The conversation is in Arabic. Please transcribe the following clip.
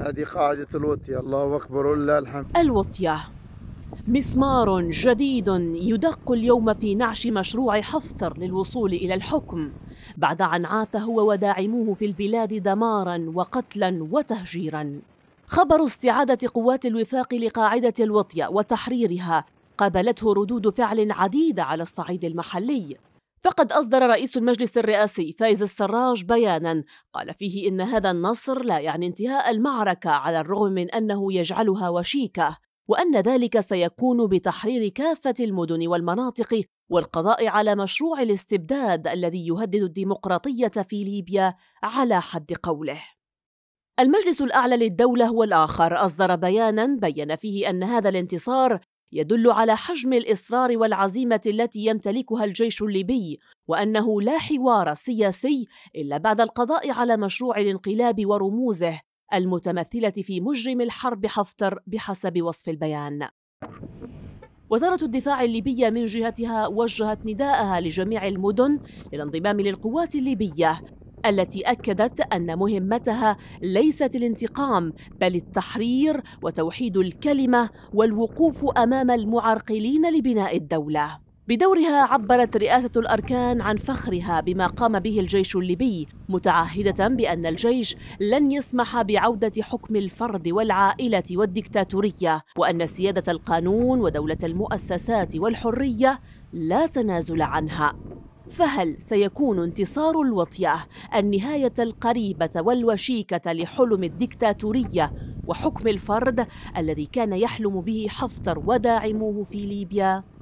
هذه قاعدة الوطية الله أكبر ولله الحمد الوطية مسمار جديد يدق اليوم في نعش مشروع حفتر للوصول إلى الحكم بعد أن عاث هو وداعموه في البلاد دمارا وقتلا وتهجيرا خبر استعادة قوات الوفاق لقاعدة الوطية وتحريرها قابلته ردود فعل عديدة على الصعيد المحلي فقد أصدر رئيس المجلس الرئاسي فايز السراج بيانا قال فيه إن هذا النصر لا يعني انتهاء المعركة على الرغم من أنه يجعلها وشيكة وأن ذلك سيكون بتحرير كافة المدن والمناطق والقضاء على مشروع الاستبداد الذي يهدد الديمقراطية في ليبيا على حد قوله. المجلس الأعلى للدولة هو الآخر أصدر بيانا بين فيه أن هذا الانتصار يدل على حجم الاصرار والعزيمه التي يمتلكها الجيش الليبي وانه لا حوار سياسي الا بعد القضاء على مشروع الانقلاب ورموزه المتمثله في مجرم الحرب حفتر بحسب وصف البيان وزارة الدفاع الليبية من جهتها وجهت نداءها لجميع المدن للانضمام للقوات الليبية التي اكدت ان مهمتها ليست الانتقام بل التحرير وتوحيد الكلمه والوقوف امام المعرقلين لبناء الدوله بدورها عبرت رئاسة الأركان عن فخرها بما قام به الجيش الليبي متعهدة بأن الجيش لن يسمح بعودة حكم الفرد والعائلة والديكتاتورية وأن سيادة القانون ودولة المؤسسات والحرية لا تنازل عنها فهل سيكون انتصار الوطية النهاية القريبة والوشيكة لحلم الدكتاتورية وحكم الفرد الذي كان يحلم به حفتر وداعموه في ليبيا؟